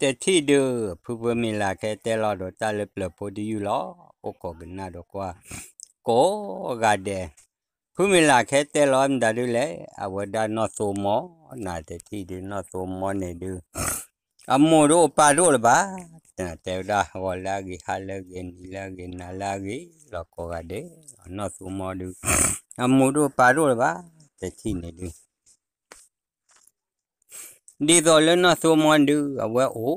แต่ที่เดือผู้เปมีลาแค่แต่เราดตาเล็บเล็บพอดีอยู่ล้อโอ้ก็กันน่าดกว่าโกกาเดผู้มีลาแค่แต่เราอันดาดูเลยอาวดานอสมอน่าแต่ที่เดือนอสมอเนี่ยดือအမိုးတို့ပါတို့လပါတေဒါဝလာကြီးဟာလကြီးနီလာကြီးနာလာကြီးလောက်ကောကတဲ့နော်သူမတို့အမိုးတို့ပါတို့လပါတချိနေတယ်ဒီတော်လည်းနော်ဆိုမွန်ဒူအဝဲအို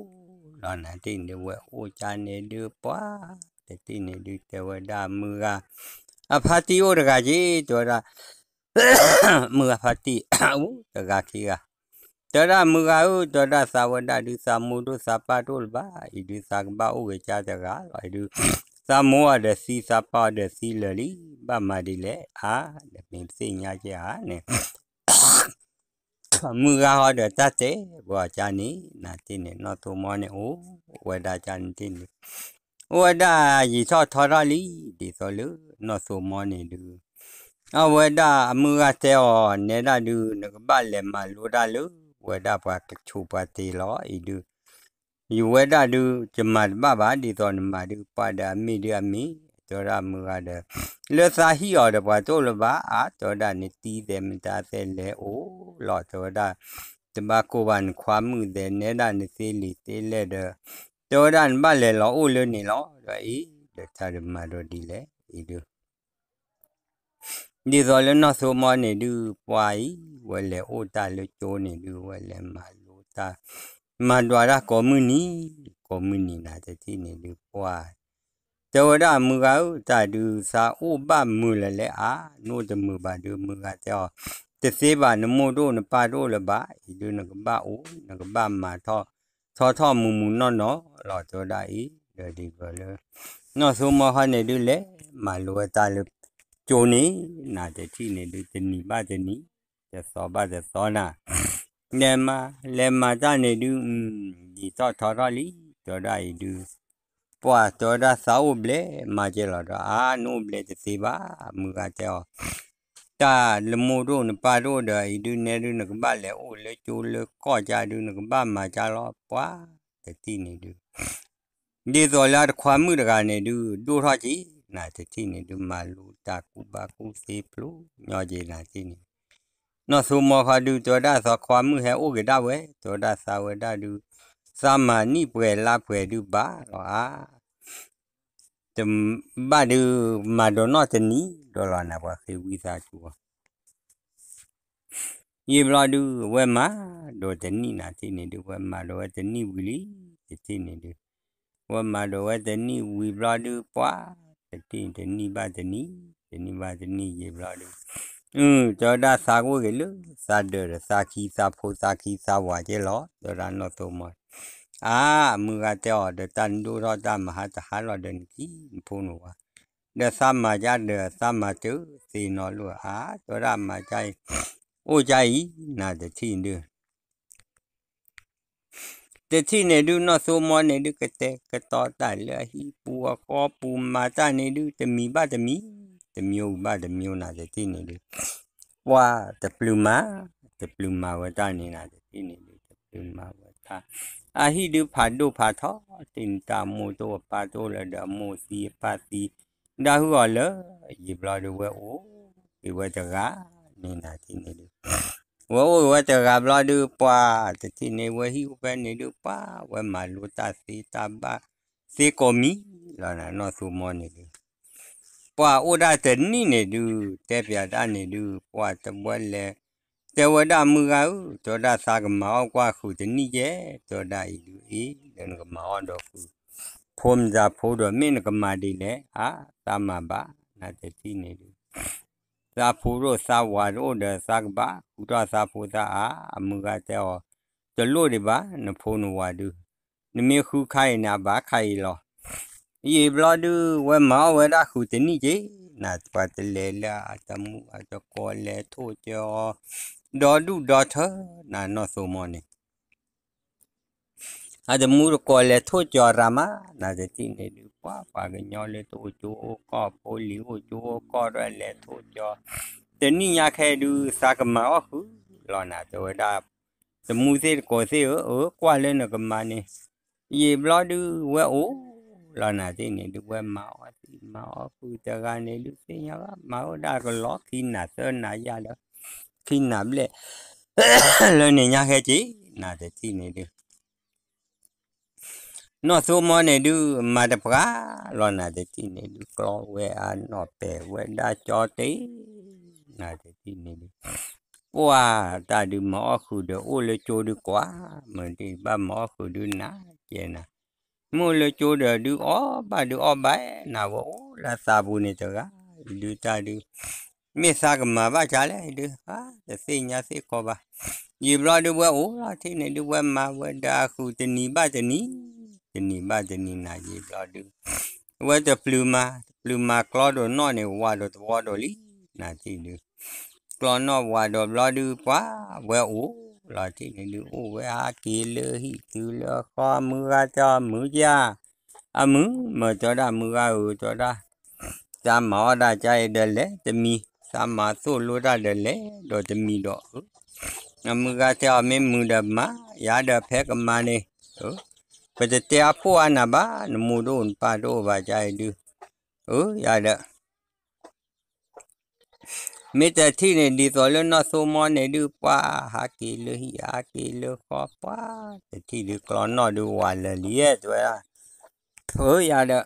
လောနာတိနေဝဲအိုချာနေဒူပွာတတိနေဒူတဝဒမူကအဖာတီအိုတကကြီးတော်တာမူအဖာတီအိုတကကြီးကတော်တာမူကအိုတော်တာသာဝဒဒူသာမူတို့သာပါတို့ဘာဤဒူသာကဘာအိုကချာတကအဲ့ဒူသာမောရတဲ့စီစာပါတဲ့စီလလီဗမာဒီလေအာတပင်စညာကြဟာနဲ့မူကားဟောတဲ့တတ်တဲ့ဘောချာနီနာတင်းနေနော်သူမောနေအိုဝဒချာနီတင်းနေဝဒရီသောထော်ရလီဒီဆိုလူနော်သူမောနေလူအဝဒအမူကားတဲ့ဟောနေတာလူငကပလည်းမလူတာလူဝဒပါကချူပါတီလောဤလူယူဝဒလူဂျမတ်ဘဘာဒီသောနမလူပါဒမီဒီယမီတော်ရမူရတဲ့လသဟီော်တပါတို့လပါအာတော်ဒနေတီးတယ်မတားတယ်လေအိုหลอดตัวได้ตบาโกบันความมือเดนเนด้านซีลีเตเลเดอตัวด้านบ้านเลยหลออู้เลยนี่หลอตัวอีเดี๋ยวถ้ามาดูดีเลยอีดูဒီဇော်လည်းနော်ဆိုမနေဒူပွိုင်ဝဲလေအိုတာလေကျိုးနေဒူဝဲလေမာလူတာမာဒွာရာကော်မူနီကော်မူနီနာတဲ့တီနေဒူပွိုင်တော်ရမူကောတာဒူစာဥပမူလလေအာနိုတမူပါဒူမူကကြောတစေပါနမို့တို့နပါတို့လပါဤတို့နကပအိုနကပမာထောသောထောမူမူနော်နော်လောကြောဒါဤဒီကလေနော်ဆိုမဟာနေတူလေမလိုတာလေဂျိုနေနာတဲ့တိနေတူတဏီပတဏီသစောပသစောနာနေမလေမတာနေတူဒီသောထောတော်လီကြောဒါဤတူပွာတော်ဒါသာဝဘလေမကြေလာတော့အာနုဘလေတစီပါမူကတဲ့တာလမို့တို့နပါတို့ဒါဤဒုနေဒုနကပလေအိုလေကျိုးလေကော့ကြဒုနကပမှာကြလောပွာတတိနေဒုဒီတော်လာခွာမှုတကနေဒုတို့ထောက်ကြည့်နာတတိနေဒုမာလူတာကူပါကူစေဖလူညောကြီးနာတိနေနောသုမောခဒုတောဒသောခွာမှုဟဲဥကေတဝဲတောဒသာဝဒဒုသမဏိပွဲလပွဲဒုပါလောအားတမ်ဘာဒူမာဒိုနောတနီဒေါ်လာနာပါခေဝီသာချူယေဘလာဒူဝဲမာဒေါ်တနီနာတိနေဒူဝဲမာဒေါ်တနီဝီလီတိနေဒူဝဲမာဒေါ်ဝဲတနီဝီဘလာဒူပွာတိတနီဘာတနီတနီဘာတနီယေဘလာဒူအင်းတော်ဒါစာကိုကလေးစာဒေစာခီစာဖိုစာခီစာဝါကျေလောတော်ဒါနောတော့မอาเมื่อเจาเดตันดูรอดามหาจารอเดินกี้พูนัวเดือซ้ำมาจ้าเดือซ้ำมาจื้อสีนอนรัวอาตัวรามมาใจ โอ้ใจน่าจะที่เดือดเดที่เนี่ยดูนอสมอนเนี่ยดูกระเตะกระตอตายเลือฮีปัวคอปูมาจ้าเนี่ยดูจะมีบ้าจะมี จะมีบ้าจะมีน่าจะที่เนี่ยดูว่าจะปลุมาจะปลุมาว่าจ้าเนี่ยน่าจะที่เนี่ยดูจะปลุมาတာအဟိတုဖာတုဖာသောတင်တာမူတောပါတောလဒမူစီပါတိဒါဟုော်လေယေဘလာဒဝဲအိုဒီဝတကနေနာတိနေလေဝဝဝတကဘလာဒူပါတတိနေဝဟိဥပနေဒူပါဝမလူတစီတဘာစေကောမီလာနာနောဆုမောနေလေပွာဩဒတနိနေဒူတေပြတာနေဒူပွာတပွဲလဲเทวดามือเอาจอดาสากมาเอากว่าคือจะนี่แย่จอดาอีดูอีเดินกมาเอาดอกคือพมจะพูดว่าไม่นกมาดีแหละอ่ะตามมาบ้าน่าจะที่นี่ดูสาพูโรสาวาโรเดสักบ้าคุตาสาพูตาอ่ะมือกาเจ้าจะโลดีบ้านพูนวาดูนมีคู่ใครนะบ้าใครหรอยีบลอดูเวมาเวดาคือจะนี่จีน่าจะไปเลล่ะจะมูอาจจะกอเลโทเจ้าดอดูดอเธอน่ะนอสมอนี่อาจจะมูรกอเลทุจอรามาน่าจะจริงเลยดีกว่าปากญอเลตูจูก็โพลิโอจูก็รเลทุจอแต่นี่อยากให้ดูสากมาอ๋อคือลอน่ะตัวดาสมูเซกอเซเออกว่าเล่นกับมานี่ยีบลอดูเวโอลอน่ะจริงเลยดูเวมาอ๋อสิมาอ๋อคือจะการในลูกเสียว่ามาอ๋อดาก็ล็อกที่น่ะเสนน่ะยาแล้วခိနာဘလက်လောနေညာခဲကြည်နာတဲ့ကြည်နေတယ်နော်သို့မနေဒူမာတပကလောနာတဲ့ကြည်နေဒူကလောဝဲအာနော်ပဲဝဲဒါကြောတေနာတဲ့ကြည်နေတယ်ပွာတာဒီမောခုဒိုလေချိုဒီကွာမန်ဒီဘာမောခုဒူနာကျဲနာမို့လေချိုဒဒူအောဘာဒူအောဘဲနာဝလာစာဘူးနေတကဒူတာဒူမစ်စားကမှာပါချာလဲဒီဟာသိညာသိခေါ်ပါဒီဘရဒဘဝအိုလာသိနေဒဘဝမှာဝဒါခုတဏီပတဏီတဏီပတဏီနာဒီဘရဒဝတ်တပလူမာပလူမာကလောဒိုနော်နေဝါဒိုသဝဒိုလီနာတိဒီကလောနော်ဝါဒိုဘရဒပွာဝဲအိုလာတိနေလူအိုဝဲဟာကီလဟီသူလခေါ်မူရာချမူကြအမှုမတော်တာမူရာဟူတော်တာဇာမောဒကြိုက်တယ်လေတမီသမ္မာသို့လိုရတယ်လေတော့တမီတော့နမကတဲ့အမေမူဒမရတာဖဲကမနေဟုတ်ပတတရားဖို့အနာဘာနမူတို့ပါတော့ပါကြိုင်တူဟုတ်ရတာမေတ္တာထိနေဒီတော်လနဆိုမောနေဒူပါဟာကီလဟီဟာကီလခေါ်ပါတတိဒီကလောနောဒူဝါလလီရဲ့တွေ့ဟိုရတာ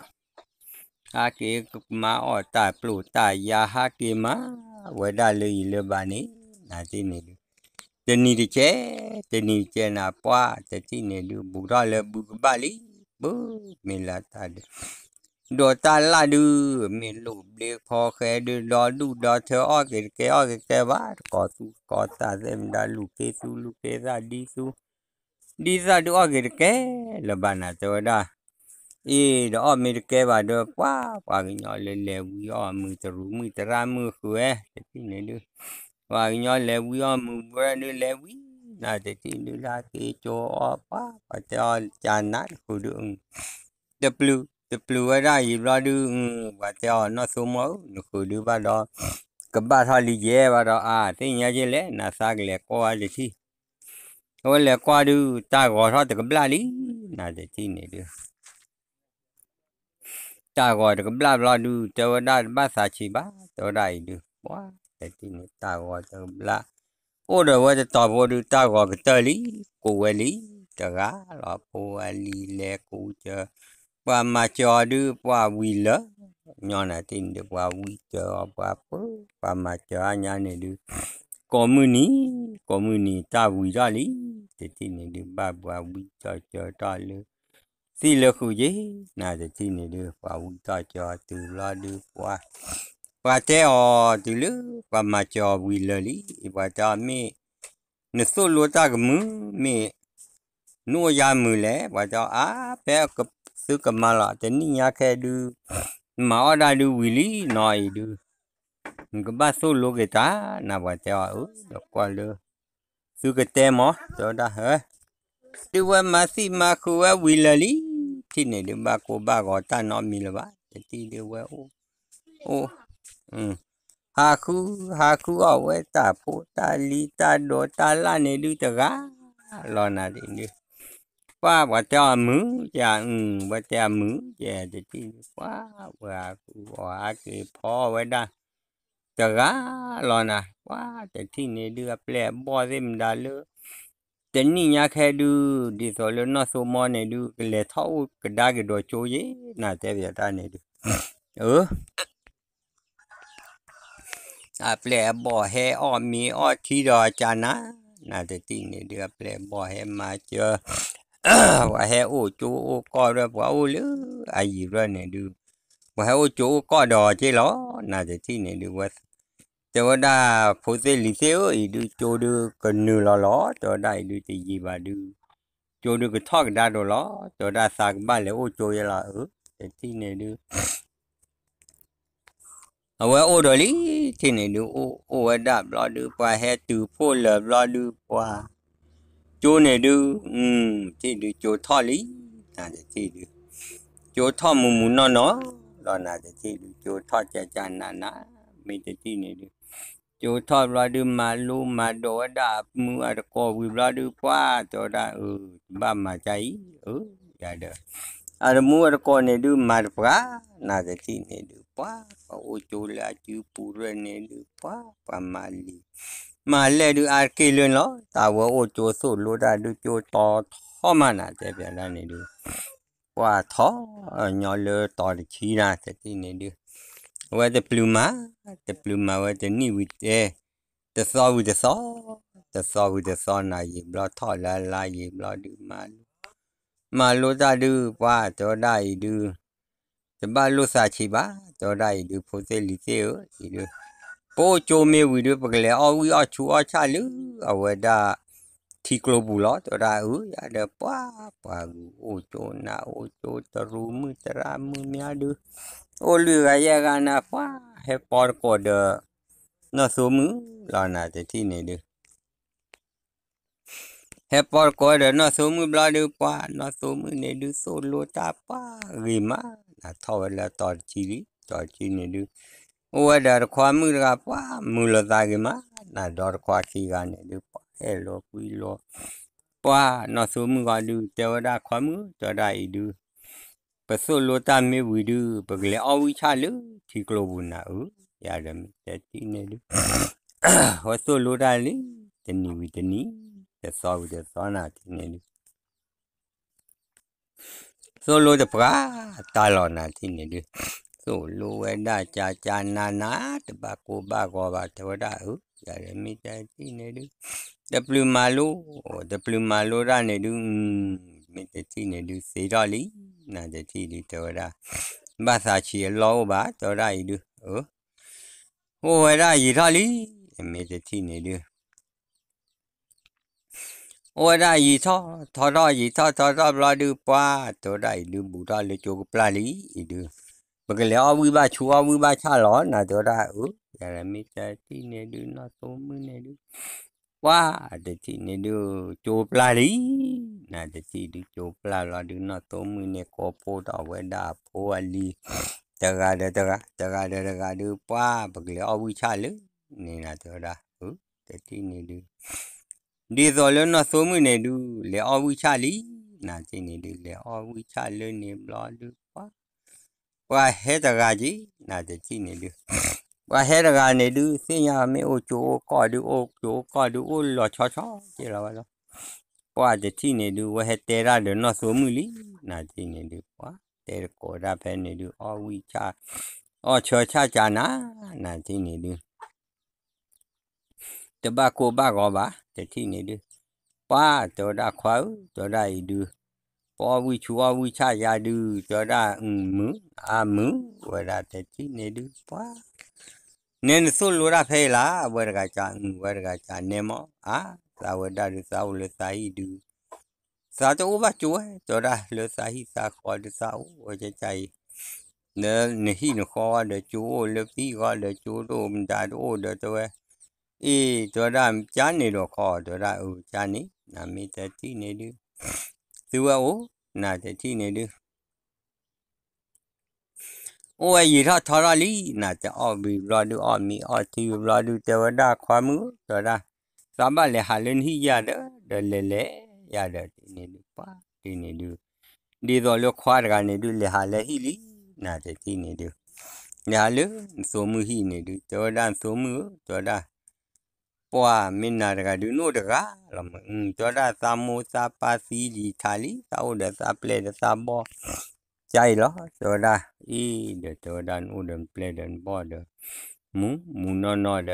ฮักเกมาออตาปลูตายาฮักเกมาเวดาเลยเลบานีนาที่นี่จะนี่เจจะนี่เจนาปวาจะที่นี่ดูบุราเลบุกบาลีบุมิลาตาดดตาลาดูมิลูเดพอแค่ดูดอดูดอเธอออเกิดแกออเกแกว่ากอสูกอตาเซมดาลูเกสูลูเกซาดีสูดีซาดูออเกิดแกลบานาเจวดาอีดอมีเกบาดกว่าปากิญอเลเลวิยอมือตรูมือตรามือคือเอตะพี่นี่ดูปากิญอเลวิยอมือเบรนี่เลวินาตะที่นี่ลาเกโจออปาปะจอจานัดคือดู W W อะไรอยู่รอดูปะจอนอสมอนี่คือดูบาดอกบาทอลีเยบาดออาติญาเจเลนาซากเลกออะไรที่โอเลกอดูตากอทอตะกบลาลีนาตะที่นี่ดู ta gọi được bla bla nu tao đây ba sa chi ba tao đây được quá để tin ta gọi tao bla ô rồi vậy tao vô được ta gọi cái tơi, lý cô ấy lý tờ gá là cô ấy lý lẽ cô chờ qua mà cho đưa qua vui lỡ nhỏ này tin được qua vui chờ qua phố qua mà cho anh này được có mưa ní có mưa ní ta vui ra lý thì tin được ba qua vui chờ chờ ta lỡ စီလခုရေနာတတိနေလူပါဝိတကြောတူလာလူပွားပွားတဲ့အော်ဒီလူပမကြောဝီလလီပွားတာမေနဆုလောတာကမမေနိုရမူလေပွားတော့အာဘဲကစုကမလာတနိညာခဲလူမောဒါလူဝီလီနော်ဤလူကဘာဆုလောကတာနာပွားတဲ့အော်ကွာလူစုကတဲမောတော့ဒါဟဲဒီဝမစီမခုဝဝီလလီที่หนเดี๋ยวบากูบากอต้านนอมีละวะแต่ที่เดือบโอ้โอ้อืมฮาคูฮาคูเอาไว้ตาพูตาลีตาโดตาล้านในดูตะกะรอนาดินว่าว่าจะมือจะอืมว่าจะมือจะจะที่ว่าว่าคูว่าคก็พอไว้ได้จะกะรอนาว่าแต่ที่ในเดือแปลบ่เต็มดาเลยတဏိညာခဲလူဒီဆိုလို့နော်ဆိုမောနေလူလေထောက်ကဒါကတော့ချိုးရင်နာတဲ့ပြတာနေလူဟုတ်အပလေဘောဟဲအော်မီအော်ချီတော်ချာနာနာတဲ့တိနေဒီအပလေဘောဟဲမာချောဝဟဲအိုချိုးအိုကောရဘောအိုလူအီရနေလူဝဟဲအိုချိုးကောတော်ချေလောနာတဲ့တိနေလူဝဆจวดาผู้เสลิเซออีดูโจดูกันนูลอลอจวดาอีดูตียีบาดูโจดูก็ทอกดาดลอจวดาสากบ้านเลยโอโจยละเออแต่ที่เนี่ยดูเอาไว้โอดอลีที่เนี่ยดูโอโอวดาบลอดูปลาแฮตูพูดเลยบลอดูปลาโจเนี่ยดูอืมที่ดูโจทอลีน่าจะที่ดูโจทอมุมุนนอนเนาะรอน่าจะที่ดูโจทอจะจานนานาไม่จะที่เนี่ยดูจูทอดราดูมาลูมาโดดามือตะกอวิราดูพว่าจอดาเออบ้ามาใจเอออย่าเด้ออารมูอตะกอเนี่ยดูมาตะปะนาจะที่เนี่ยดูพว่าโอจูลาจูปูเรเนี่ยดูพว่าปามาลีมาแลดูอาเกลนเนาะตาวโอจูสุโลดาดูจูตอท่อมานาจะเปียนแล้วเนี่ยดูพว่าท่อญอเลตอขี้นาจะที่เนี่ยดู where the pluma the pluma where the ni with the the saw with the saw the saw with the saw na yi bla tho la la yi bla du ma lu ma lu da du pa to da yi du the ba lu sa chi ba to da yi du pho se li se o yi du po cho me wi du pa le a wi a chu a cha lu a wa da thi klo bu lo to da u ya de pa pa u o cho na o cho ta ru mu ta ra mu mya du Olu raya gana fa he por koda no sumu lana te tine de. He por koda no sumu bladu pa no sumu ne du solo ta pa rima na thawala tor chiri tor chini du. Owa dar kwa mu ra pa mu lo ta rima na dor kwa ki gane du pa he lo kui lo. Pa no sumu ga du te wada kwa mu te da i du. ပစုလောတမေဝီဒုပကလေအဝိချလုသီကလိုဘူးနာဥရတယ်တတိနေလူဟောစုလောတလီတဏီဝီတဏီသသောဝီသသောနာတိနေလူဆိုလိုတပရာတာလောနာတိနေလူဆိုလိုဝေဒကြာကြာနာနာတပကိုပကောပါတဝဒဟုရတယ်မိတတိနေလူ W မာလို W မာလိုရနေလူမိတတိနေလူစေတော်လီနာတတိလီတော်ရာဘာသာချီလောဘာတော်ရာဤလူဟိုဟောရာဤတော်လီမိတတိနေလူโอ้ได้ยีท่อทอดอยีท่อทอดอบลอดูป้าตัวได้ดูบุตรเลยจูปลาลีอีดูบกเลยอวิบาชัววิบาชาหลอนนะตัวได้อู้แต่ไม่ใจที่เนี่ยดูน่าสมมือเนี่ยดูဝါတတိနေဒူโจပလာလီနာတတိဒီโจပလာလာဒူနာသုံးမီနေကောပိုတာဝဲတာဖိုအလီတကတကတကတကဒူပွားပကလေအဝိချလေနေနာတော်တာဟုတ်တတိနေဒူဒီတော်လနသုံးမီနေဒူလေအဝိချလီနာတိနေဒူလေအဝိချလေနေဘလာဒူပွားပွားဟဲတကကြီးနာတတိနေဒူဝဟဲရကနေလူစင်ရမေအိုချိုကောဒူအိုချိုကောဒူအိုလောချောချောကြည်လာပါလားဝါတတိနေလူဝဟဲတေရလောနော်ဆိုမှုလီနာတိနေလူဝါတေကောဒါဖဲနေလူအော်ဝီချာအော်ချောချာချာနာနာတိနေလူတဘကိုဘကောပါတတိနေလူပါတောဒါခွာတောဒါဤလူပေါ်ဝီချူဝဝီချာယာလူတောဒါအမှုအမှုဝရတတိနေလူပါนนสุลูราเพล่าเวรกาจันวรกาจันเนมออาสาวดาริสาวเลสาฮดูสาตอุบาจุ้ยตัวราเลสาฮสาคขอดสาวโอเจใจเนเนหินคอเดจูเลฟีควาเดจูโูมดาโอเดตัวเอีตัวราจันนี่รอคอตัวราอูจันนี่นามิตาที่เนดูตัวโอูนาตาที่เนดูအိုဝေရထထရလီနာချအောဘီရာဒူအမီအတီရာဒူတဝဒခွာမှုဆိုတာသဘာလေဟာလင်ဟိရတဲ့ဒလေလေရတဲ့ဒီနေလူပါဒီနေလူဒီတော်လခွာရကနေလူလေဟာလေဟိလီနာတဲ့ဒီနေလူညာလူသို့မှုဟိနေလူတော်ဒန်သို့မှုတော်ဒါပွာမင်းနာတကဒီနို့တကလမတော်ဒါသာမူစာပါစီဒီခါလီသောဒစာပလေဒစာဘောใจเหรอตัวดาอีเดตัวดันอุดนเปลดันบอเดมูมูนอนอเด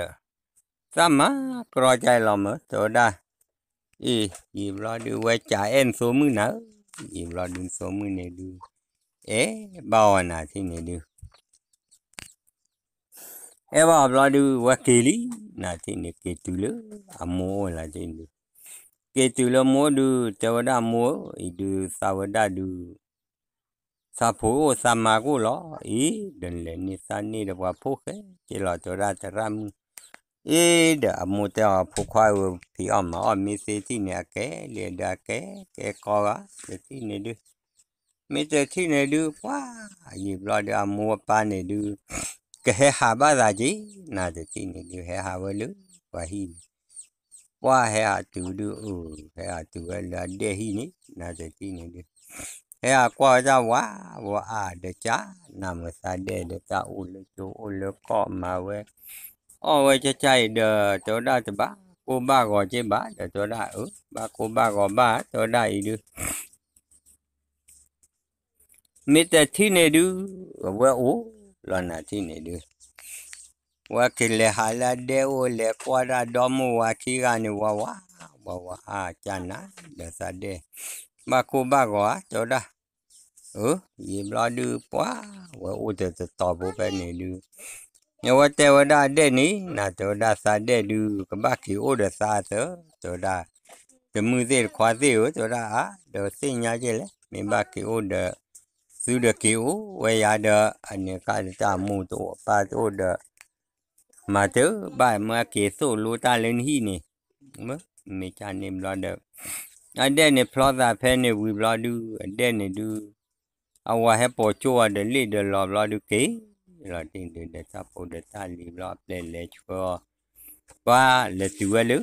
สามากรอใจเราเมอ่อตัวดาอีหยิบรอดูไว้จ่าเอ็นโซมือเนอะหยิบรอดึงโซมือเนี่ยดูเอ๊ะบ่าวน่ะที่เนี่ยดูเอ๊ะบ่าวรอดูว่า เกลีน่ะที่เนี่ยเกตุลอะโมน่ะที่เนี่ยเกตุลโมดูตัวดาโมอีดูสาวดาดูစာဖို့စာမာကိုလောဤဒန်လေနိစာနိတဘဖို့ခဲကျေလောတရာတရမ်ဧဒအမုတအဖခွာဝဖီအမအမီစီတိနေကဲလေဒါကဲကဲကောကစီတိနေဒုမေတ္တိနေဒုကွာယေဘလဒအမောပါနေဒုကဲဟာဘာသာကြီးနာတိနေဒုဟဲဟာဝလူဝဟီဝဟဲအတူဒုဟဲအတူလာဒေဟီနိနာတိနေဒုအဲကွာကြဝါဝါအာတကြနာမစာတဲ့တအူလကျိုးအလကောမာဝဲအော်ဝဲကြကြိုက်တဲ့တောဒတပါကိုဘကောကျင်းပါတောဒဥဘာကိုဘကောဘာတောဒဤလူမေတ္တာတိနေဒူဝဲအိုလောနာတိနေဒူဝါကိလေဟာလာဒေဝလေကွာရာဒေါမဝါကိကနိဝဝဝဝဟာကျနာဒသဒေมาคูบ้ากว่าจอดะเออยิ้มรอดูป้าว่าอุตจะตอบบุไปนี่ดูเนี่ยว่าแต่ว่าได้เด่นี้น่าจอดาสาเด่ดูกับบ้าขี้อุตสาเถอะจอดาจะมือเสียขวาเสียวจอดาอ่ะเดี๋ยวสิ่งยาเจเลยมีบ้าขี้อุตစုဒကေဝဝေယဒအနေကတမူတောပါတောဒမတေဘာမကေဆိုလူတလင်ဟိနေမမေချာနေမလာဒအတဲ့နေဖလောတာဖဲနေဝီဘလာဒူအတဲ့နေဒူအဝဟဲပေါ်ချိုအတဲ့လေဒလောဘလာဒူကေလာတင်တင်တဲ့စပေါ်တဲ့တာလီဘလာပလဲလဲချောပါလက်တူဝဲလူ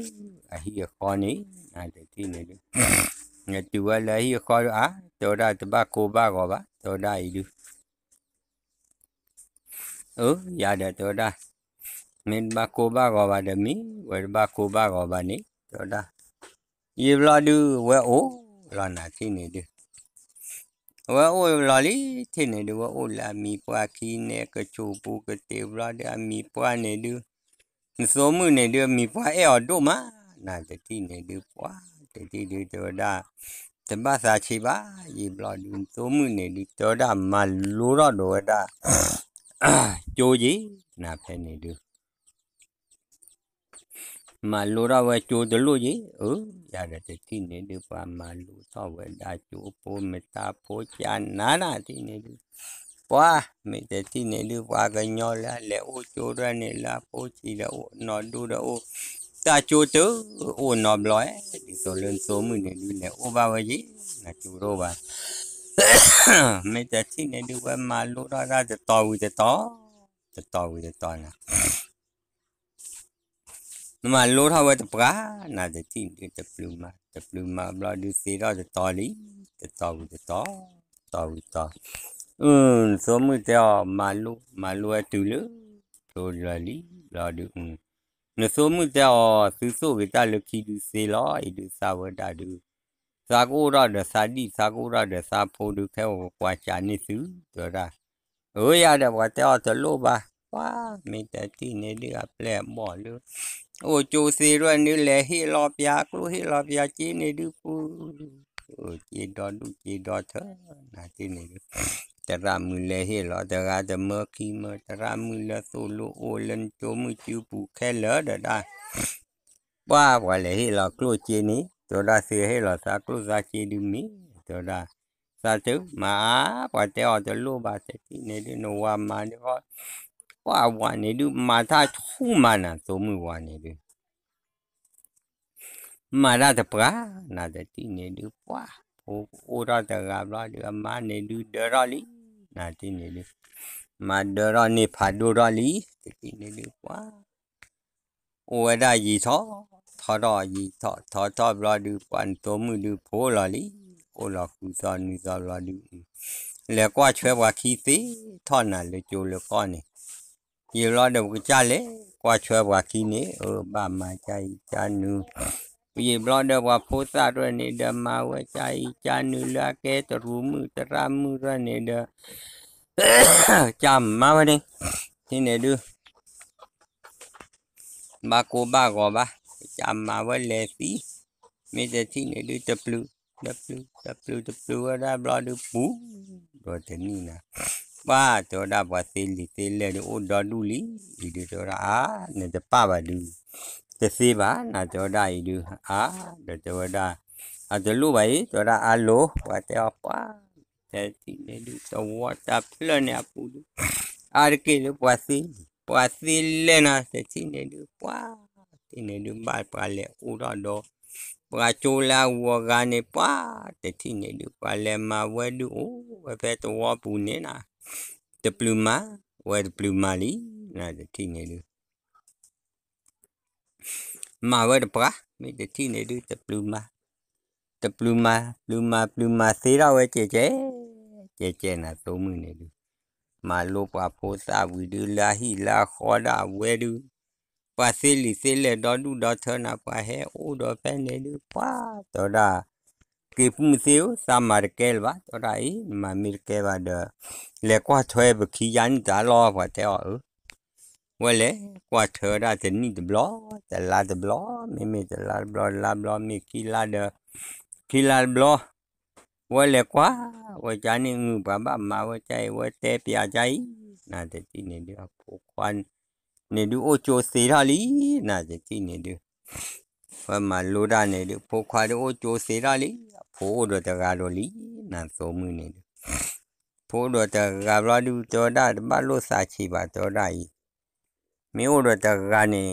အဟီခေါနေအတဲ့တိနေလူငါတူဝဲလဲဟီခေါ်အာတော်တာတပတ်ကိုပါကောပါတော်တာဤလူအိုးရတဲ့တော်တာမင်းဘကိုပါကောပါတမီဝဲဘကိုပါကောပါနေတော်တာยีบลาดูเวโอลานาที่นี่ดูเวโอลาลีที่นี่ดูเวโอลามีปวาคีเนกระจูปูกระเตบลาดามีปวาเนี่ยดูสมือเนี่ยดูมีปวาเออดูมาน่าจะที่นี่ดูปวาแต่ที่ดูตัวดาတမစာချေပါရေဘလော့ဒူသုံးမှုနေဒီတော်တာမလိုတော့တော့တာကြိုးကြီးနာဖဲနေတူ mà malura we chu de gì, ji ừ, dạ u là thế thì nên ne de mà malu sau we đã chu po me ta po cha na na thì nên de qua, me te ti nên de pa cái nyo là le u chu ra ne là po chỉ là ô no du da u ta chu tu ô no bloe đi to lên số mười ne du le u ba we ji na chu ro ba me te nên ne de mà malu ra ra de to u de to de to u de to na 那么罗他会的不啊，那就进就的不嘛，的不嘛，不啦就谁到的道理，的道理的道，道理道。嗯，什么叫马路？马路还堵了，堵了哩，了的嗯。那什么叫叔叔给他了去的谁了？一路啥我打的，啥个让的啥地，啥个让的啥坡都开我关下你手，对吧？我要的我掉的路吧，哇，没得地那里个不来毛了。โอ้โจซีรวยนี่แหละฮิรอปยากลูฮิรอปยาจีนี่ดูปูโอ้จีดอดูจีดอเถอะนาจีนี่ดูตรามือเลยฮิรอตราจะเมื่อกี้เมื่อตรามือละสูลูโอเลนโจมือจิวปูแค่เลอะเด้อได้ป้าว่าเลยฮิรอกลูจีนี่ตัวได้ซื้อให้เราสักลูซาจีดูมีตัวได้စာချုပ်မှာပေါ်တဲ့အော်တလို့ပါတဲ့ဒီနေ့ဒီနိုဝါမှာဒီဟော kwa wane du mata thu mana so mu wane du mara da pra na da ti ne du kwa o ora da ga bla du ma ne du da ra li na ti ne du ma da ra ne pha do ra li ti ne du kwa o da yi tho tho da yi tho tho tho bla du pan so mu du pho la li o la ku sa ni sa la du le kwa chwe wa khi ti tho na le jo le ko ni ရေလောတော့ကြလေကွာချွဲဘွားကြီးနေဟိုပါမကြိုက်ချာနူပြေဘလော့တော့ဘွားဖိုးစားတော့နေဓမ္မဝကြိုက်ချာနူလာကဲတရူမှုတရမှုရနေတော့ကြာမမနေသင်နေတူမကိုဘကောပါကြာမဝလဲစီမေတ္တိနေတူ w w w ရဘလော့တူပူတော့တနည်းနာပါတော်တာပါသေးလီသေးလေဒီဥတော်လူလီဒီဒီတော်တာအာနေတပပါလူသစေးပါနာတော်တာဤလူအာတော်တာအတလူပါဤတော်တာအလိုဝတ်တော်ပါတဲ့ဒီလေဒီတော်ဝတ်တာဖလနေအပူလူအာရကေလူပါစီပါစီလေနာသတိနေလူပါဒီနေလူပါပါလေဥတော်တော်ပရာချိုလာဝကနေပါတတိနေလူပါလေမဝဲလူဝဲဖဲတော်ပူနေနာ the pluma where the pluma li na the thi ne lu ma where the pra me the thi ne lu the pluma the pluma pluma pluma se da we che che che che na so mu ne lu ma lo pa pho sa wi du la hi la kho da we du ပါစီလီစီလေဒေါ်ဒူဒေါ်ထနာပါဟဲအိုဒေါ်ဖဲနေလူပါတော်တာ ke pumseo sa markel ba to dai ma mirke ba de le kwa thwe ba khi yan da lo ba te o wa le kwa thwe da te ni de blo te la de blo me me te la blo la blo me ki la de ki la blo wa le kwa wa ja ni ngu ba ba ma wa chai wa te pya chai na te ti ni de ko kwan ni du o cho se da li na te ti ni de ဖမလိုဒနေလေဖိုခွာတော့ကြိုစေရလေဖိုးတော့တကားတော့လီနန်စုံမှုနေလေဖိုးတော့တကားတော့လူတော်တာတပတ်လို့စာချီပါတော်တာကြီးမြို့တော့တကားနေ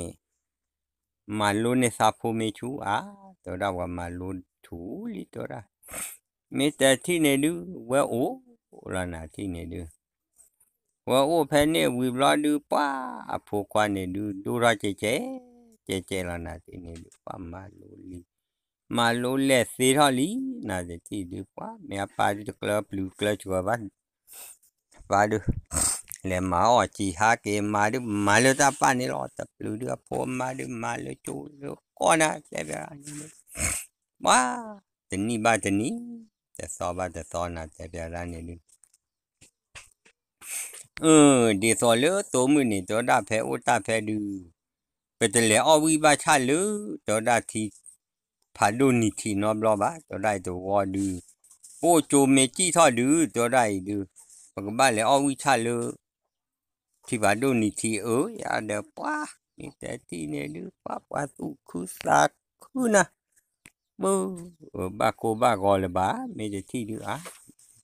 မလိုနေစာဖိုးမေချူအာတော်တာကမလိုထူလီတော်တာမေတ္တာတိနေလူဝဲအိုရနာတိနေလူဝဲအိုဖဲနေဝီဘလာလူပွားအဖိုးကွာနေလူဒူရာချေချေကျဲကျဲလာနာသိနေလို့ပါမလို့လီမာလို့လက်သေးတော့လီနာစတိဒီပွားမြာပါဒီကလပ်ဘလူးကလပ်ချွာပါပါဒုလေမာော်ချီဟာကေမာဒုမာလို့တာပါနေတော့တဘလူးတို့ပေါ်မာဒုမာလို့ချူလို့ကောနာကျဲပြာနေမာတနီပါတနီတသောပါတသောနာကျဲပြာနေလို့အင်းဒီစော်လို့သုံးမိနေတော့တာဖဲဥတာဖဲဒူးတလေအဝိပါချလူဒေါတာတီဖာဒုနီတီနောဘလဘာဒေါတာတဝလူပိုချိုမေတီထောလူဒေါတာဤလူဘကဘလေအဝိချလူတီဖာဒုနီတီအိုရာဒပွားမိတတီနေလူပပသူခုစာခုနာဘူဘကိုဘကောလဘာမေတီလူအာ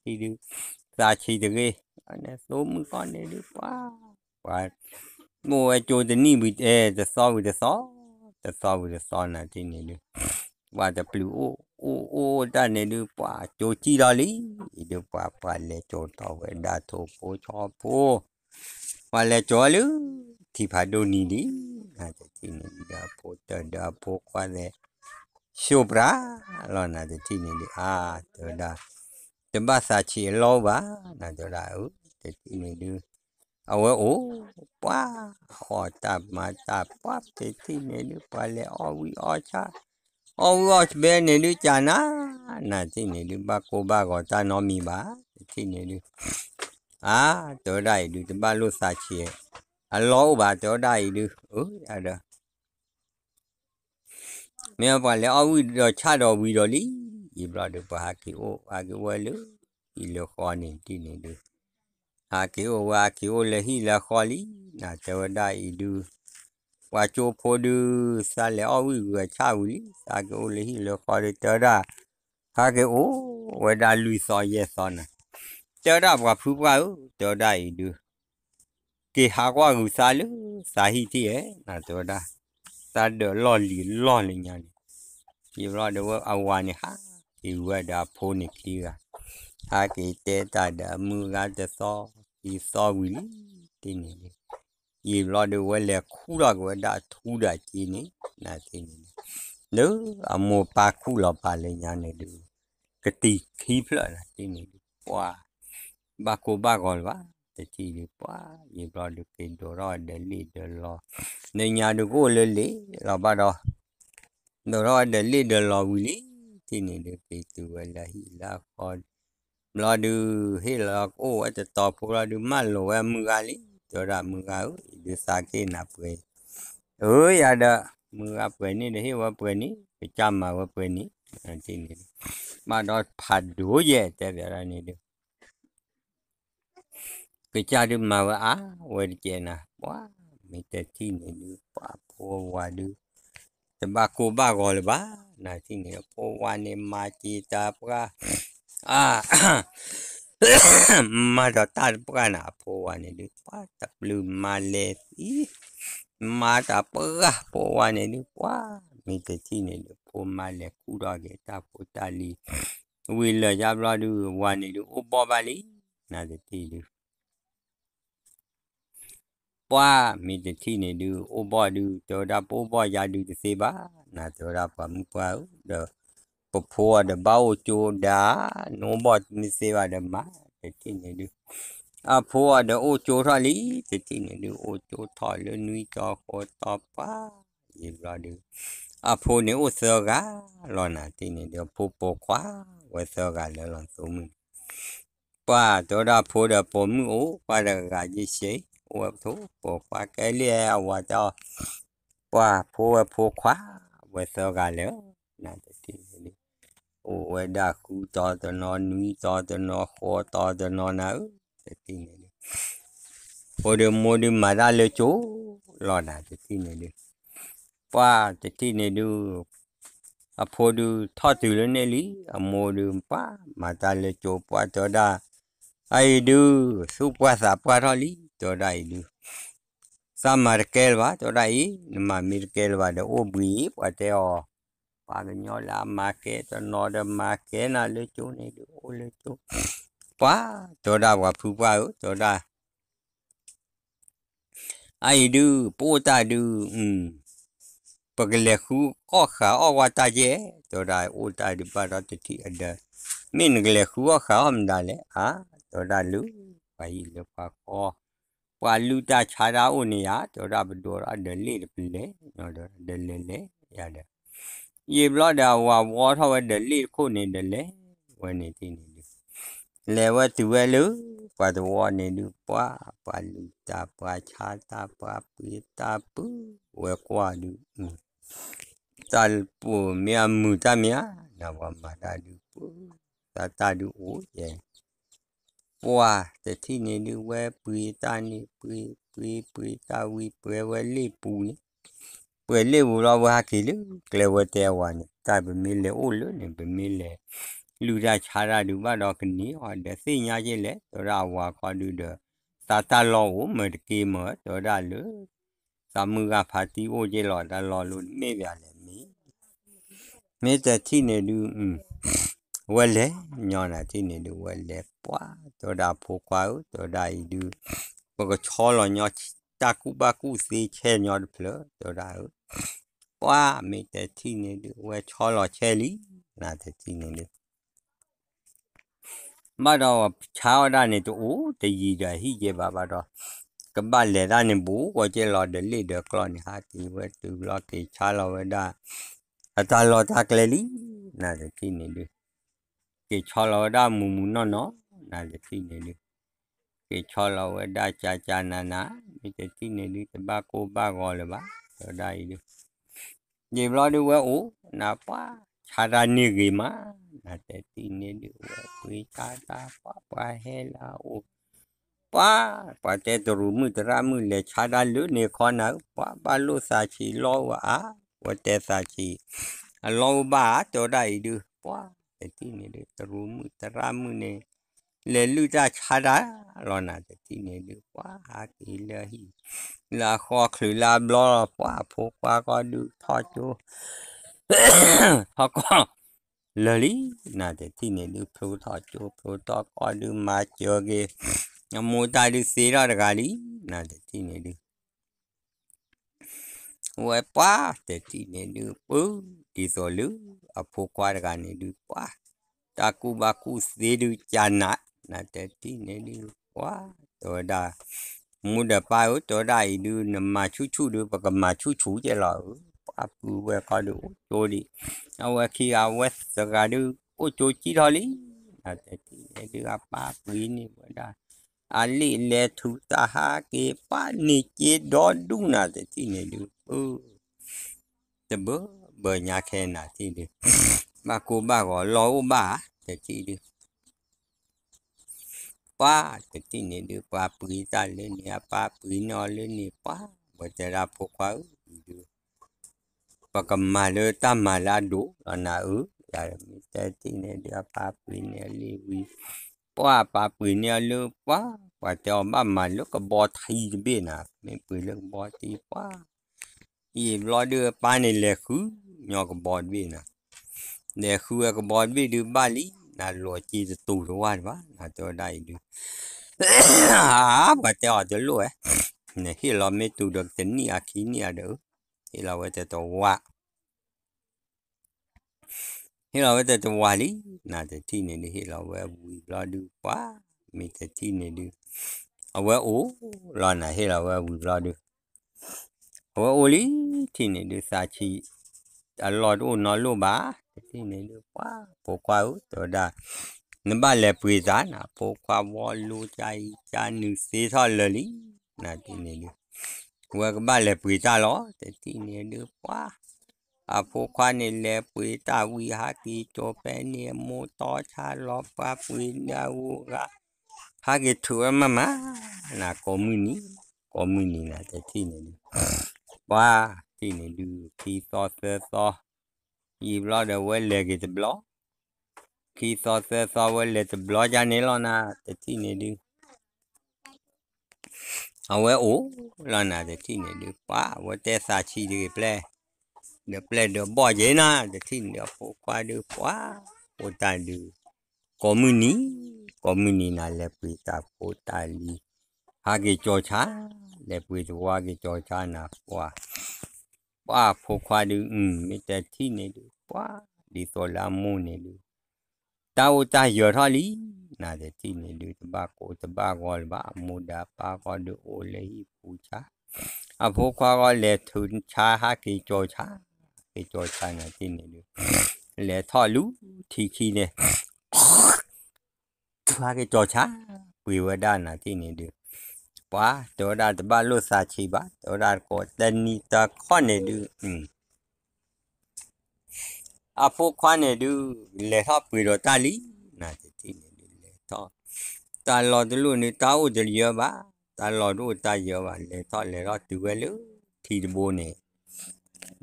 တီလူစာချီတကေအနေသုံးမကောနေလူပွားပွားโง่ไอโจแต่นี่บิดเอจะซ้อวิจะซ้อจะซ้อวิจะซ้อนะที่นี่ดูว่าจะปลิวโอ้โอ้โอ้ด้านนี้ดูป่าโจจีดาลีดูป่าป่าเลโจต่อเวดาโทโพชอโพว่าเลโจลืที่พาดูนี่ดีน่จะที่นี่ดาโพเตดาโพกว่าเลโชบราลอน่าจะที่นี่ดูอาเตดาจะบ้าสาชีโลบะน่าจะได้เออจะที่นี่ดูအဝဲအိုးပွာဟောတာမတာပွာတိတိနေလူပါလေအဝီအချာအဝတ်ဘဲနေလူချာနာနာတိနေလူပါကိုပါကောတာနောမီပါတိနေလူအာတော်ဒါရီလူတပါလို့စာချီအလောပါတော်ဒါရီလူဟုတ်ရတော့မြေပါလေအဝီတော့ချတော်ပြီးတော့လीဤဘရတို့ပါကီအိုအာကဝဲလူဤလောခေါနေတိနေလူအာကေအိုဝါကေအိုလဟီလာခေါလီနာတဝဒိုင်ဒူဝါချိုဖိုဒူဆာလေအဝီဝါချာဝီစာကေအိုလဟီလာခေါလီတဒါဟာကေအိုဝဒါလူဆောရဲဆောနာတဒါဘွာဖူပွားဟုတဒါဤဒူကေဟာကွာကူစာလူစာဟီတီရဲ့နာတဒါစာဒလော်လီလော်လညာနီဒီရောဒဝအဝါနီဟာဒီဝဒါဖိုနီကီရာဟာကေတေတာဒမူရာတဆောอีซอวิลีตินี่เลยอีรอดเวลคู่รอกวดาทูดาจีนี่นาตินี่နော်အမောပါခုလောပါလေညာနေတူကတိခီးဖလာတင်းနေပွာဘာကိုဘာကောလပါတတိလေးပွာရေဘလူကင်တော်ရဒလီဒလောနေညာတို့ကိုလေလေရပါတော့နော်ရဒလီဒလောဝီလီတင်းနေလေပေသူဝလာဟီလာခေါ် ladu hila ko ata top ladu malo wa mungali tora mungau di sake na pwe oi ada munga pwe ni de hiwa pwe ni pechama wa pwe ni nanti ni ma do phadu ye te vera ni de pechadu ma wa a wa ke na wa mi te ti ni ni pa po wa du te ba ko ba go le ba na ti ni po wa ni ma ti ta pra Ah, mata tarpana powane di pata blue malefi. Mata perah powane di wah. Mita tine di po male kurage tapo tali. Wila jabla di wane di ubobali. Nada tili. Wah, mita tine di ubodi. Toda po boya di seba. Nah, toda pamu pau. Dah. ပဖိုးကတပောက်ကျိုးတာနိုးဘော့နစ်စေပါဓမ္မတတိနေလူအဖိုးကတော့အိုကျိုးထားလီတတိနေလူအိုကျိုးထားလနွီတော်ခေါ်တော့ပါယေရာဒူအဖိုးနေဥစောကလောနာတိနေတော့ပို့ပို့ခွာဝစောကလောလောသုံးမှုပါတော့တာဖိုးတဲ့ပုံမှုကိုပါရကကြီးရှိဝတ်သူပို့ခွာကလေးအဝတ်တော့ပါဖိုးဖိုးခွာဝစောကလောနာတိဝေဒကူတာတနောနီတာတနောခောတာတနောနာတတိနေလေဟိုဒီမိုဒီမာရလေချိုလောနာတတိနေလေပွာတတိနေဒူအဖိုဒူထော့တူလနေလီအမိုဒူပါမာတလေချိုပွာတော်ဒါအိဒူစုပွာစာပွာတော်လီတော်ဒါအိဒူစာမာကဲလ်ဝါတော်ဒါအိနမမီကဲလ်ဝါဒေအိုဘီပွာတေအော Española, maqueta, nora, maquena, lechone, lecho. Pa, toda guapupa, toda. Ay, du, puta, du, mm. Porque le ju, oja, o guataye, toda, uta, de parate, tía, de. Min, le ju, oja, omdale, ah, toda, lu, ahí, le paco. ပွာလူတာခြားတာဦးနေရဒေါ်ရဘဒေါ်ရဒလိပလေနော်ဒေါ်ရဒလေလေရတယ်ရေဘလော့ဒါဝါဝါထောက်ဝဲတယ်လေခုနေတယ်လေဝဲနေတင်နေလူလေဝဲသူဝဲလူပွားတော်နေလူပွားပါလူတာပွားချာတာပွားပိတာပူဝဲကွာလူတလပူမြာမူတမြာနဝမတာလူပူတတလူအိုယေပွားတတိနေလူဝဲပိတာနေပိပိပိတာဝီပွဲဝဲလေပူနေဝဲလေဝလာဝါကီလေကလေဝတဲဝါနေတာပမီလေအိုလို့နေပမီလေလူရခြားရလူမတော့ကနီဟောဒသိညာချင်းလေတော်ရဝါခွာလူတော့သာတလောဝမတကေမတော်ရလူသမုကဖာတီအိုချင်းလောတလောလူမေ့ပြလေမီမေတ္တတိနေလူဝဲလေညောနာတိနေလူဝဲလေပွာတော်ရဖိုးခွာတော်ရဤလူဘကချောလောညောတာကူပါကူစီချဲညော်ဖလတော်တာဟုတ်ဝါမေတ္တိနေလူဝဲချောလော်ချဲလီနာတတိနေလူမတော်ချောတာနေတူတည်ရဟိကြပါပါတော့ကပတ်လေတာနေဘူးကိုကျဲလော်ဒလီဒကလော်နေဟာတီဝဲတူလော်ကေချာလော်ဝဲတာအတာလော်တာကလေးနာတတိနေလူကေချောလော်တာမူမူနော်နော်နာတတိနေလူကေချောလောဝဒချာချာနာနာမိတတိနေလိတပါကိုပါကောလပါတော့ဒါဤဒီဘလောဒီဝဲအိုနာပါခြာရာနေဂီမာနာတတိနေလိဝဲပွေချာတာပါပါဟဲလာအိုပါပါတဲ့တရမှုတရမှုလေခြာတာလူနေခေါ်နာပါပါလို့စာချီလောဝါဝတဲ့စာချီအလောဘတော်ဒါဤပွာတတိနေလိတရမှုတရမှုနေလေလူကြချာတာလောနာတိနေလူပွားဟာတိလဟီလာခေါ်ခလူလာဘလောပွားဖိုးပွားကောလူထောချူဟောကောလလီနာတိနေလူဖိုးထောချူဖိုးတော့ကောလူမာချောကေနမောတာလူစေရတကလီနာတိနေလူဝဲပွားတတိနေလူပူဒီစောလူအဖိုးကွာတကနေလူပွားတာကူဘာကူစေလူဂျာနာ na te ti ne ni wa to da mu da pa u to da i du na ma chu chu du pa ka ma chu chu je la u pa pu we ka du to di a we ki a we sa ga du o to chi tho li na te ti ne du a pa pu ni wa da a li le thu ta ha ke pa ni che do du na te ti ne du o te bo bo nya khe na ti du ba ko ba go lo ba te ti du ပါတတိနေဒီပါပရိသလေးနေပါပရိနော်လေးနေပါဝတရာပုကွာဒီပကမလေတမလာဒုအနာဥဒါမီတတိနေဒီပါပရိနေလီဝီပွာပါပရိနေလူပွာပွာတောမမလကဘောထီဘိနာမေပရိလဘောတီပွာဤလောဒပန်နေလေခုညောကဘောဒိနာနေခုကဘောဒိဒီပါလီนาลวจีตู่ทุกวันวะนาจะได้ดูมาบจะอดจะรวยเนี่ยที่เราไม่ตู่ดอกแต่นี่อาคีนี่ยเด้อที่เราจะตัววะที่เราจะตัววาลีน่าจะที่เนี่ยที่เราแวบุยลอดูว่ามีแต่ที่เนี่ยดูเอาไว้โอ้รอไหนที่เราแวบุยลอดูเอาไว้โอลีที่เนี่ยดูซาชีอร่อยโอ้นอนรู้บ้าတိနေလို့ပွာပိုကွာဥတော်ဒါနဘလည်းပြေစားနာပိုကွာဝေါ်လူကြိုင်ချာနူစေးဆော်လလီနာတိနေလို့ဝကဘလည်းပြေစားလို့တိနေလို့ပွာအဖိုးခွားနေလေပွေတာဝီဟာတီတိုပဲနေမိုတော်ချလောပါပွေနာဝကဟာကေထူမမနာကောမူနီကောမူနီနာတတိနေလူဘာတိနေလူဖီသောသောยีบลอเดเวเลกิตบลอคีซอเซซอเวเลตบลอจานิลอนาตะติနေดูအဝဲအိုလနာတဲ့တိနေလေပါဝတဲစာချီတွေပလဲဒီပလဲတော့ဘောဂျေနာတဲ့တိနေပေါ်ကွာဒီပွာဟိုတာလူကော်မြူနီကော်မြူနီနာလက်ပွေတာပိုတာလီဟာကေကြောချာလက်ပွေသွားကေကြောချာနာပွာပွာဖိုခွာလူอืมမိတတိနေလူပွာဒီတော်လာမှုနေလူတာဝတာရထလီနာတဲ့တိနေလူတပကိုတပကောလပါမူဒပါကောလူအိုလေပူချာအဖိုခွာကောလေထုန်ချာဟာကီကြောချာကီကြောချာနေတိနေလူလေထော်လူထီခီနေဘာကီကြောချာဝိဝဒနာတိနေလူပါဒေါ်တာတပါလို့စာချီပါဒေါ်တာကိုတနီတာခွနေတူအဖို့ခွနေတူလေဟပ်ပြီးတော့တလီနာတိနေတူလေတော့တာလော်တလို့နေတာဦးတလျောပါတာလော်တို့တာရောပါလေတော့လေတော့တူပဲလို့ထီတဘိုးနေ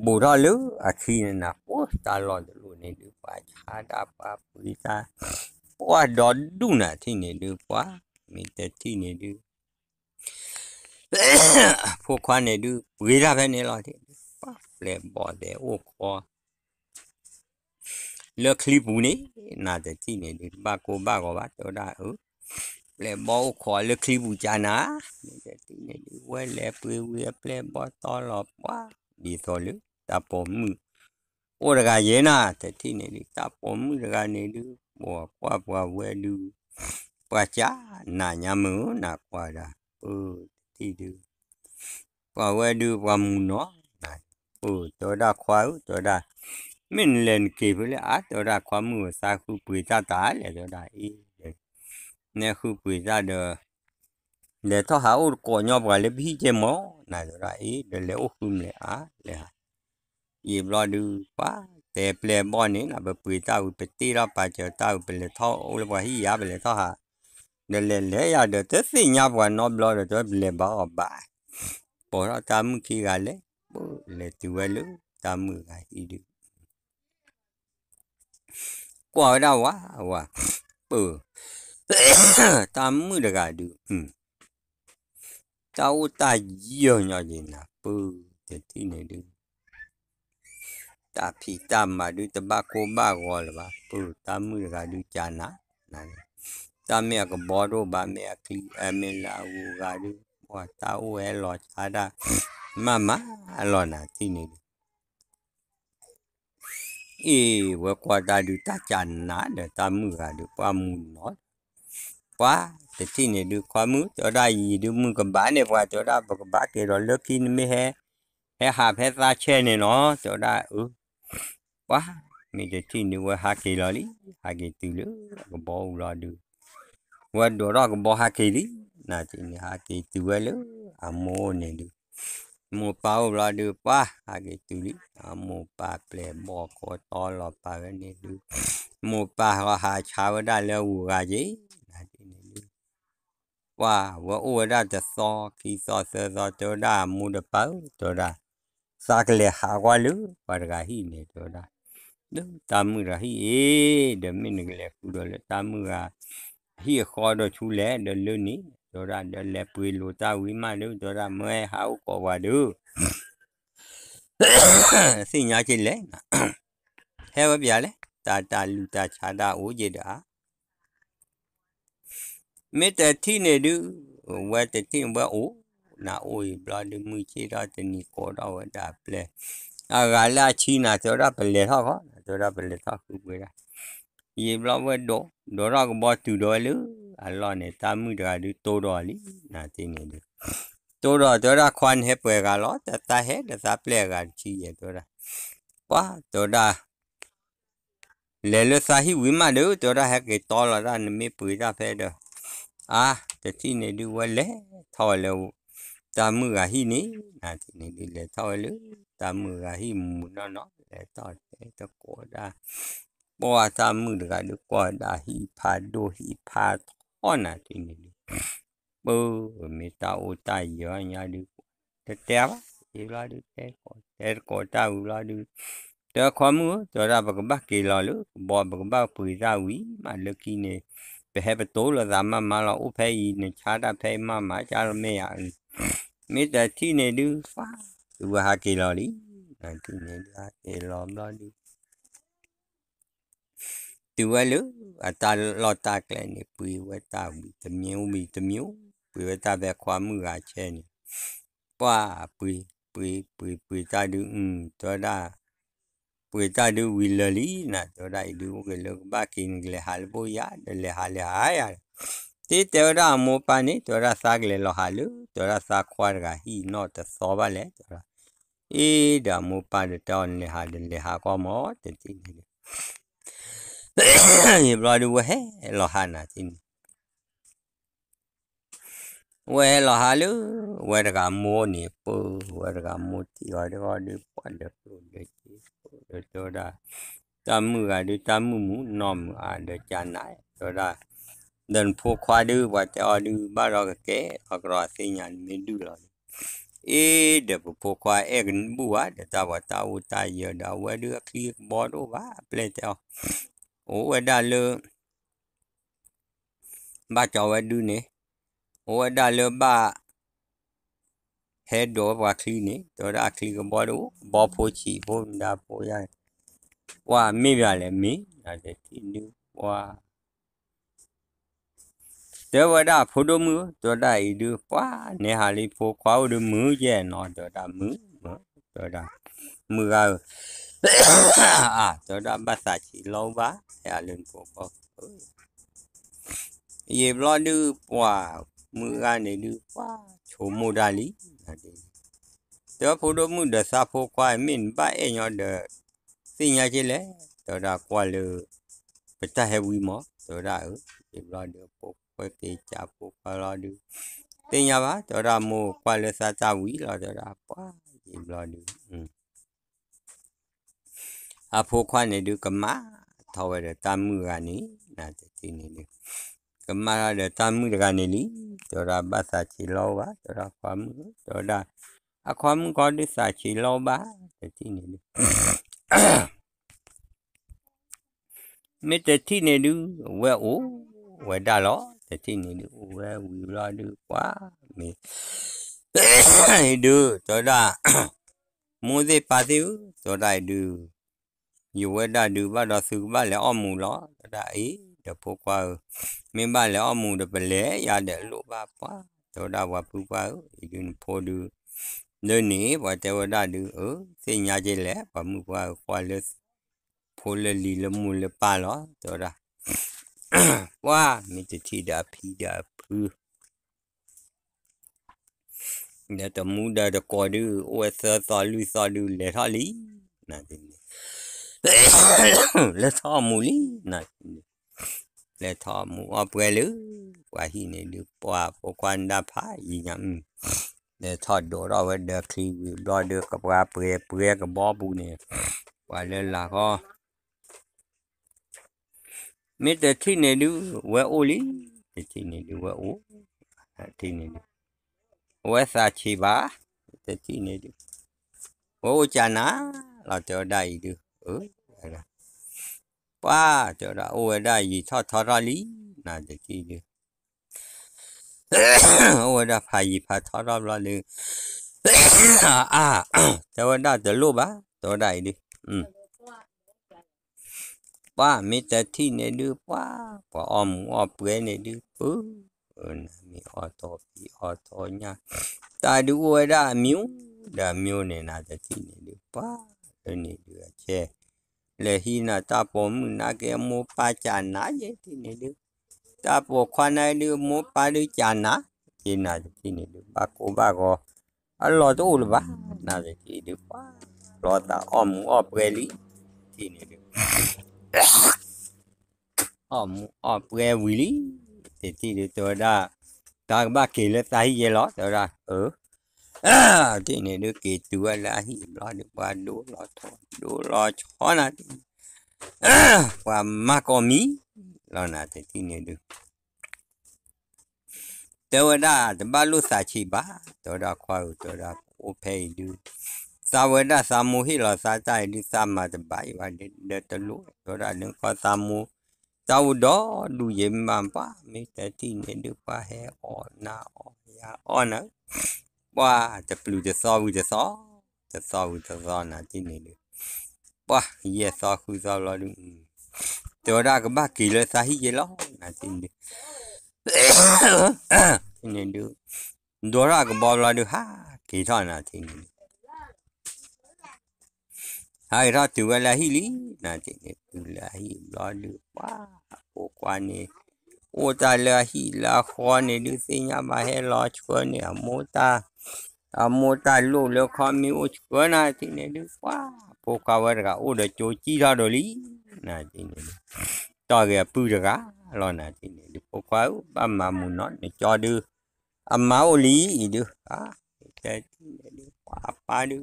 ဘူတော့လူအခီးနာပို့တာလော်တလို့နေတူပါချာတာပါပူတာပွားတော့ဒုနာထီနေတူပွားမိတတိနေတူဖို့ခွမ်းနေသူဝေရပဲနေလားဒီပါလေဘော်တယ်ဟိုခေါ်လက်ကလီပူနေနာတဲ့တိနေဒီပါကိုပါကောပါတော်တာဟုတ်လေဘောခေါ်လက်ကလီပူကြနာနေတဲ့တိနေဒီဝဲလေပွေဝဲပလေဘောတော်လောပွားဒီတော်လူတပေါ်မှုဩရကရဲနာတဲ့တိနေဒီတပေါ်မှုရကနေလူဘောကွာပွားဝဲလူပွားကြနာညမှုနာကွာတာဟုတ်တိတုပဝေဒုပမုနောဟိုတောဒခွာတောဒမင်းလန်ကေဘလေအတောဒခွာမှုစာခုပွေတာတာလေတောဒအေးနေခုပွေတာတော့လေတော့ဟာဦးကိုညောပါလေပြီးကြမောနာတောဒအေးလေအခုမလေအားလေဟာယေဘလဒူပါတေပလေဘောနေနာဘပွေတာဦးပတိရပါချေတာဦးပလေထောဦးလဘဟီရပလေတော့ဟာဒလေလေရတဲ့သစီညာဘဝနော်ဘလောတော့ဘလေဘာဘာပေါ်တော့တာမှုခီကလည်းလေသူဝဲလို့တာမှုကဤလူကွာတော့ဝါဝါပူတာမှုတကတူဟွန်းတာဝတာယောညောညင်နာပူတတိနေတူတာဖီတာမာတူတဘကိုဘာကောလပါပူတာမှုတကတူကြာနာနာ ta mẹ cái bỏ đồ bà mẹ kinh em à, là u gà đi qua ta u e lo cha da mama lo na tin đi ý vừa qua ta đi ta chán nã để ta mua gà đi qua mua nó qua thì tin nè được qua mưa cho đây gì được mua cầm bả này qua cho đây cầm bả cái rồi lớp kia mới he he hạp he ra che này nó cho đây ừ qua mình để tin nè vừa hai kỳ lo lý hai kỳ từ lứa bỏ ra được ဝတ်တော်တော့ဘောဟာကေလီနာတင်ဟာကေတူဝဲလို့အမောနေလို့မောပါဘလာဒူပါဟာကေတူလီအမောပါပလေဘောကိုတော်လပါဝဲနေလို့မောပါဟာချာဝဒလဲဝူကကြီးနာတင်နေလို့ဝါဝအိုဝဒတသောကီသောစေသောတောဒမူဒပောတောဒစာကလေဟာဝလူပါဒဂဟိနေတောဒတာမှုရာဟိအေဓမ္မနကလေကုတော်လေတာမှုရာ hi kho do chu le do lu ni do ra do le pui lu ta wi ma lu do ra mwe ha u ko wa du si nya chi le he wa pya le ta ta lu ta cha da u ji da me ta thi ne du wa ta thi wa u na o i bla de mu chi da te ni ko da wa da ple အာလာချီနာဆိုတော့ပလေဟောကောဆိုတော့ပလေဟောခုပွေးတာ ye blok we do do ra ko bo tu do lu allah ne ta mu da du to do li na ti ne du to do do ra khwan he pwe ga lo ta ta he da sa ple ga chi ye do ra kwa do da le lo sa hi wi ma do do ra he ke to la ra ne me pwe da phe do a ta ti ne du we le tho le ta mu ga hi ni na ti ne du le tho lu ta mu ga hi mu no no le to te to ko da ပောသာမှုတကလူကောတာဟိဖာဒိုဟိဖာထောနာတိနေလူဘောမေတာဥတယောညာလူတတဲပါေလာဒီတဲကိုတဲကိုတာဥလာဒီတဲခွန်မှုကြောရဘကဘကေလာလူဘောဘကဘပူရဝီမလကီနေဘဟဘတိုလာဇာမမလာဥဖဲဤနေခြားတာဖဲမမခြားရမေရမေတ္တာတိနေလူဖာသူဟာကေလာလီတိနေလူဟာကေလာမလာဒီတူဝဲလူအတာလော်တာကလည်းနေပွေဝဲတာဝီတမျိုးမီတမျိုးပွေဝဲတာပဲခွာမှုကချဲနေပွာပွေပွေပွေပွေတာဒူအင်းတော်တာပွေတာဒူဝီလလီနာတော်တာဒူကလောဘကင်းကလေးဟာလဘူယာဒလေဟာလေဟာယာတေတော်တာမောပါနေတော်တာစားကလေးလောဟာလူတော်တာစားခွာကဟီနော့တသောပါလေတော်တာအေးဒါမောပါတော်လေဟာလေဟာကောမောတတိနေเหยิบรอยดูเว้ยรอฮานาจินเว้ยรอฮาลูเว้ยกะมูนี่ปูเว้ยกะมูตีอะไรก็ได้ปั่นเด็กตัวเด็กตัวเด็กตัวได้ตามือดูตามือมูนอมอ่นเด็กจานไหนเัวได้เดินพวกควายดูว่าจะเอาดูบ้านเราแก่ออกรอสิญานไม่ดูเลยเอเด็กพวกควายเอ็งบัวเด็กตาวตาอุตายเยอะดาวเด็กคลีบบอดูว่าเปลี่ยนเจ้าโอ้เวดาเลยบ้าจอวดูเนี่ยโอ้เวดาเลยบ้าဟဲဒေါ်ဘာခလီနေတော်တာခလီကဘောတော့ဘောဖိုချီဘုံဒါပိုရဝါမိပြလဲမိဒါတဲ့ဒီနူဝါတေဝဒဖိုဒမူတော်တာဤဒူပွာနေဟာလီဖိုခွာဒမူရဲ့နော်တော်တာမူတော်တာမူကအာတော်တာပတ်စာချီလုံးပါအဲ့အလင်းပေါ်ပေါ်ရေဘလော့ဒူပွာမူကနေဒူပွာချိုမိုဒါလီတော်ဖိုဒမှုဒစာဖိုကွာမင်ပါအညောဒစင်ညာချေလေတော်တာကွာလူပတဟဲဝီမောတော်တာရေဘလော့ဒူပေါ်ပွဲကေချာပိုကလာဒူတင်ညာပါတော်တာမိုကွာလစာစာဝီလာတော်တာပွာရေဘလော့ဒူအဖိုးခွနေဒုကမထောဝရတာမှုကနေနာတိနေလေကမရတဲ့တာမှုကနေလီတော်ရာဘာသာချီလောပါတော်ရာဖာမှုတော်ရာအခွန်ကောဒိစာချီလောပါတိနေလေမေတ္တိနေလူဝဲအိုဝဲတာလောတတိနေလူဝဲဝီလာလူကွာမေဒုတော်ရာမိုးစေပါသေးတော်ရာဒုယူဝဲတာဒူပါတော့စုပါလဲအော့မူလောတာအေးတပိုးကွာမင်းပါလဲအော့မူတပလဲရတဲ့လို့ပါပွာဒေါ်တာဝပူပါဤကင်းဖို့ဒူနနေဘာတေဝတာဒူအစင်ညာကြီးလဲဘာမှုကွာကွာလဲဖိုးလဲလီလမူလဲပါလောဒေါ်တာပွာမင်းတတိတာဖီတာဖူးเนี่ยตะมูดาตะกอดูโอเอสซาลูซาลูเลทาลีนั่นเองလက်ထောက်မူလီနာလက်ထောက်မူအပွဲလူဝါဟိနေလူပွားပကွန်ဒါဖာယင်ယံလက်ထောက်ဒေါ်ရဝဲဒခီဝီဒေါ်ဒကပွားပွဲပွဲကဘောဘူးနေဝါလဲလာခောမေတ္တထိနေလူဝဲအိုလီထိနေလူဝဲအိုထိနေလူဝဲစာချီပါတတိနေလူဝောချာနာလောက်တော့ဒါဤလူဟုတ်အဲ့ဒါပါကြောတာဩဝဒရီထထရလီနာတကီလေဩဝဒဖာရီဖာထရဘလလေအာတဝဒတလို့ပါတော်တိုင်းလေอืมป้ามีแต่ที่ในดื้อป้าป้าอมอเปื่อยในดื้อปื้อเออนะมีออโตปีออโตเนี่ยตาดูไว้ได้มิวได้มิวเนี่ยน่าจะที่ในดื้อป้าနေလူချဲလေဟိနာတာပေါ်မှုနာကေမောပါချာနာယေတိနေလူတာပေါ်ခွာနိုင်လူမောပါလူချာနာဒီနာတိနေလူဘာကိုဘာကိုအလောတူလဘာနာတိဒီပါလောတာအမှုအပရလီတိနေလူအမှုအပရဝီလီတိတိလူတော်ဒါဒါဘာကေလက်တိုင်းရဲ့လောတော်ဒါအော Ah, ti ne du ke tua la hi lo du ba do lo tho do lo cho na ti. Ah, wa ma ko mi lo na te ti ne du. Te wa da de ba lu sa chi ba, to da kwa u to da ko pe du. Sa wa da sa mu hi lo sa tai di sa ma de ba i wa de de to lu to da ne ko sa mu. Sa u do du ye ma pa mi te ti ne du pa he o na o ya o na. wah w the saw with the saw the saw with the saw na tin ni du wah ye saw khu saw lo du to da ka ba ki le sa hi ye lo na tin du tin ni du do ra ka ba lo du ha ki tho na tin ni hai ra tu la hi li na tin ni tu la hi lo du wah ko kwa ni โอตาลาหิลาคอเนี่ยดูสิญามาให้รอชวนเนี่ยโมตาအမောတာလို့လခမီဥချွနာတင်နေလို့ွာပိုကဝရကဥဒချိုကြည့်ရတော့လीနာတင်နေတော့ကြပူတကလောနာတင်နေဒီပိုကဝပမမနောနေကြောဒူအမောလီဤဒူဟာတဲ့တင်နေလို့ွာပါဒူ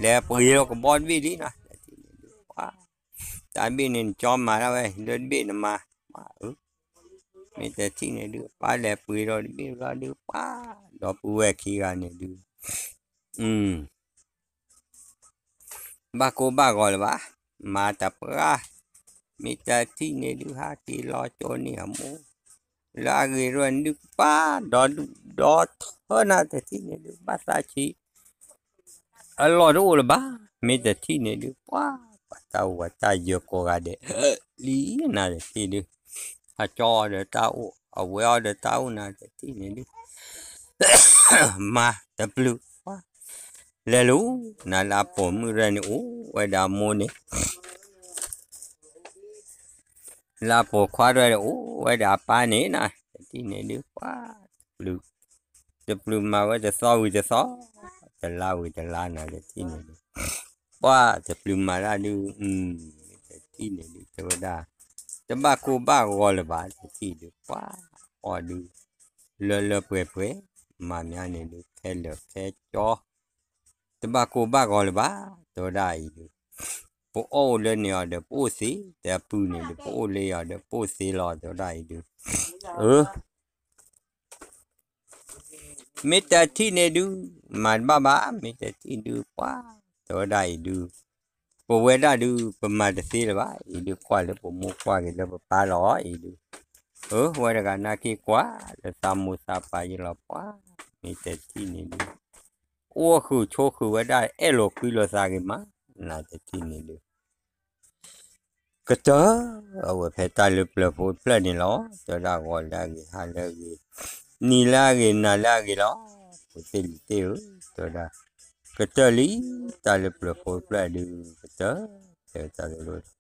လဲပွေရကဘွန်ဝီဒီနာတင်နေလို့ွာတာမင်းကြောမာရဝဲလွတ်ပြီနမမာဟုတ် mấy tờ chị này đưa ba đẹp bùi rồi đi ra đưa ba đó bùi khi ra này đưa ừ ba cô ba gọi là ba mà tập ra mấy tờ chị này đưa hai chị lo cho nè mô ra người rồi đưa ba đó đó hơn là tờ chị này đưa ba sa chị ở à, lo đâu là ba mấy tờ chị này đưa ba tao và ta vừa cô ra để lý nào để chị đưa à cho để tao à quẹo để tao nè để tí này đi mà tập lưu quá lê lú nà là bổ mưa ra nè ú quay đà mua nè là bổ khoa ra nè ú quay đà ba nè nè tí này đi quá lưu tập lưu mà quay จะ so quay จะ so จะเล่าจะล่าหน่อยจะที่ไหนว่าจะปลืมมาได้ดูอืมจะที่ไหนดูเทวดาတမကိုပါရောလပါစီလူပါအော်ဒီလော်လော်ပွဲပွဲမများနေလို့ခဲလော်ခဲကြောတမကိုပါရောလပါဒေါ်ဒါဤလူပိုအော်လည်းနေရတဲ့ပိုစီတဲ့ပူနေလို့ပိုလေးရတဲ့ပိုစီလာဒေါ်ဒါဤလူဟမ်မေတ္တာတိနေဒူမန်ဘာဘာမေတ္တာတိဒူပါဒေါ်ဒါဤလူပဝဲတာဒူပမတ်သေးတယ်ပါဤလူခွာလေပမောခွာလေလပါလောဤလူဟိုဝဲရကနာကေကွာလသမုစာပါရလပွာမိတတိနေလူအိုခုချိုးခုဝဲတာအဲ့လိုကွီလောစားကေမနာတတိနေလူကတအဝဖဲတာလပလဖို့ပလနေလောတော်တော်ဝလာကြီးဟာလေကြီးနီလာကြီးနာလာကြီးလောကိုသိတယ်တော်တော် kata tali tak ada pula pula ada kata saya tak ada